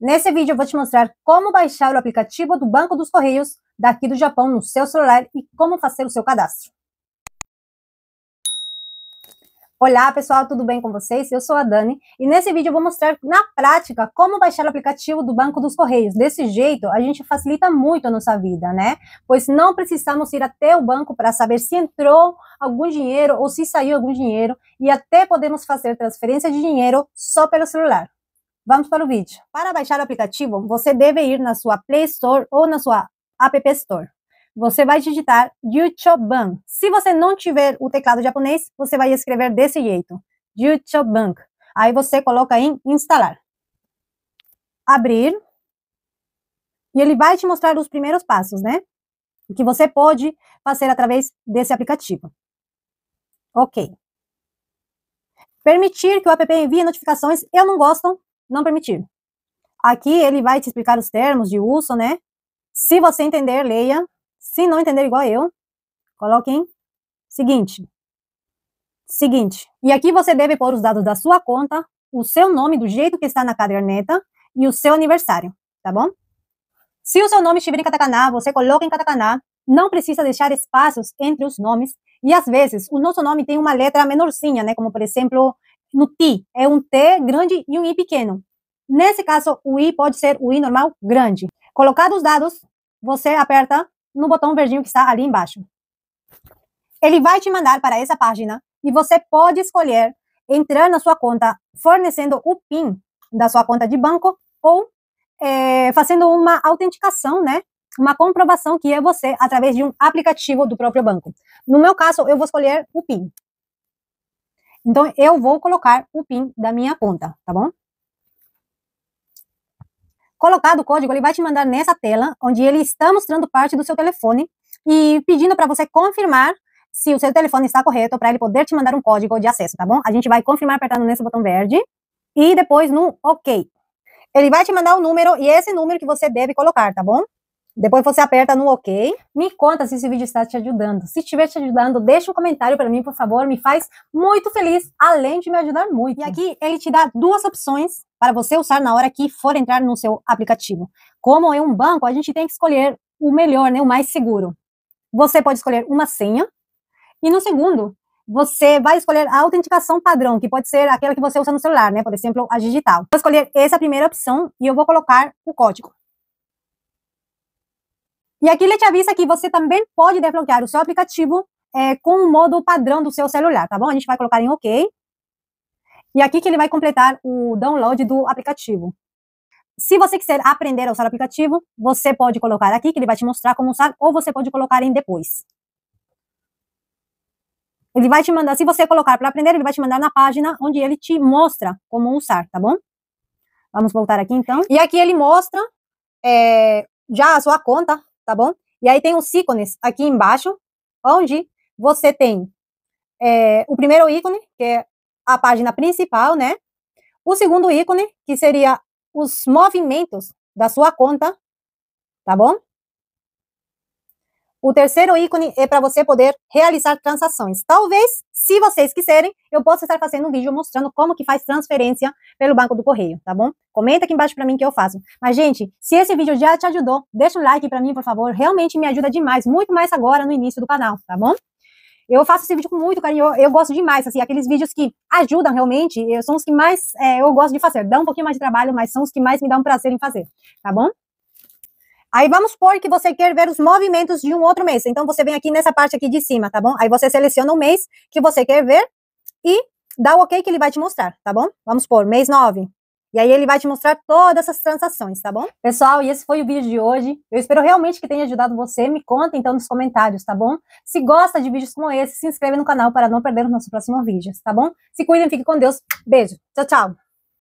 Nesse vídeo eu vou te mostrar como baixar o aplicativo do Banco dos Correios daqui do Japão no seu celular e como fazer o seu cadastro. Olá pessoal, tudo bem com vocês? Eu sou a Dani e nesse vídeo eu vou mostrar na prática como baixar o aplicativo do Banco dos Correios. Desse jeito a gente facilita muito a nossa vida, né? Pois não precisamos ir até o banco para saber se entrou algum dinheiro ou se saiu algum dinheiro e até podemos fazer transferência de dinheiro só pelo celular. Vamos para o vídeo. Para baixar o aplicativo, você deve ir na sua Play Store ou na sua App Store. Você vai digitar Yuchoban. Se você não tiver o teclado japonês, você vai escrever desse jeito: Yuchoban. Aí você coloca em instalar. Abrir. E ele vai te mostrar os primeiros passos, né? O que você pode fazer através desse aplicativo. Ok. Permitir que o app envie notificações, eu não gosto, não permitir. Aqui ele vai te explicar os termos de uso, né? Se você entender, leia. Se não entender igual eu, coloque em seguinte. Seguinte. E aqui você deve pôr os dados da sua conta, o seu nome do jeito que está na caderneta e o seu aniversário, tá bom? Se o seu nome estiver em katakana, você coloca em katakana, não precisa deixar espaços entre os nomes, e às vezes o nosso nome tem uma letra menorzinha, né, como por exemplo, no ti, é um T grande e um I pequeno. Nesse caso, o I pode ser o I normal grande. Colocado os dados, você aperta no botão verdinho que está ali embaixo. Ele vai te mandar para essa página e você pode escolher entrar na sua conta fornecendo o PIN da sua conta de banco ou é, fazendo uma autenticação, né? Uma comprovação que é você através de um aplicativo do próprio banco. No meu caso, eu vou escolher o PIN. Então, eu vou colocar o PIN da minha conta, tá bom? Colocado o código, ele vai te mandar nessa tela, onde ele está mostrando parte do seu telefone e pedindo para você confirmar se o seu telefone está correto para ele poder te mandar um código de acesso, tá bom? A gente vai confirmar apertando nesse botão verde e depois no OK. Ele vai te mandar o um número e esse número que você deve colocar, tá bom? Depois você aperta no OK. Me conta se esse vídeo está te ajudando. Se estiver te ajudando, deixa um comentário para mim, por favor. Me faz muito feliz, além de me ajudar muito. E aqui ele te dá duas opções para você usar na hora que for entrar no seu aplicativo. Como é um banco, a gente tem que escolher o melhor, né, o mais seguro. Você pode escolher uma senha. E no segundo, você vai escolher a autenticação padrão, que pode ser aquela que você usa no celular, né? Por exemplo, a digital. Vou escolher essa primeira opção e eu vou colocar o código. E aqui ele te avisa que você também pode desbloquear o seu aplicativo é, com o modo padrão do seu celular, tá bom? A gente vai colocar em OK. E aqui que ele vai completar o download do aplicativo. Se você quiser aprender a usar o aplicativo, você pode colocar aqui, que ele vai te mostrar como usar, ou você pode colocar em depois. Ele vai te mandar, se você colocar para aprender, ele vai te mandar na página onde ele te mostra como usar, tá bom? Vamos voltar aqui então. E aqui ele mostra é, já a sua conta tá bom? E aí tem os ícones aqui embaixo, onde você tem é, o primeiro ícone, que é a página principal, né? O segundo ícone, que seria os movimentos da sua conta, tá bom? O terceiro ícone é para você poder realizar transações. Talvez, se vocês quiserem, eu possa estar fazendo um vídeo mostrando como que faz transferência pelo banco do correio, tá bom? Comenta aqui embaixo para mim que eu faço. Mas gente, se esse vídeo já te ajudou, deixa um like para mim, por favor. Realmente me ajuda demais, muito mais agora no início do canal, tá bom? Eu faço esse vídeo com muito carinho, eu, eu, gosto demais, assim, aqueles vídeos que ajudam realmente, eh, são os que mais é, eu gosto de fazer. Dá um pouquinho mais de trabalho, mas são os que mais me dão prazer em fazer, tá bom? Aí vamos supor que você quer ver os movimentos de um outro mês. Então você vem aqui nessa parte aqui de cima, tá bom? Aí você seleciona o mês que você quer ver e dá o OK que ele vai te mostrar, tá bom? Vamos supor, mês 9. E aí ele vai te mostrar todas essas transações, tá bom? Pessoal, e esse foi o vídeo de hoje. Eu espero realmente que tenha ajudado você. Me conta então nos comentários, tá bom? Se gosta de vídeos como esse, se inscreve no canal para não perder o nosso próximo vídeo, tá bom? Se cuidem, fiquem com Deus. Beijo. Tchau, tchau.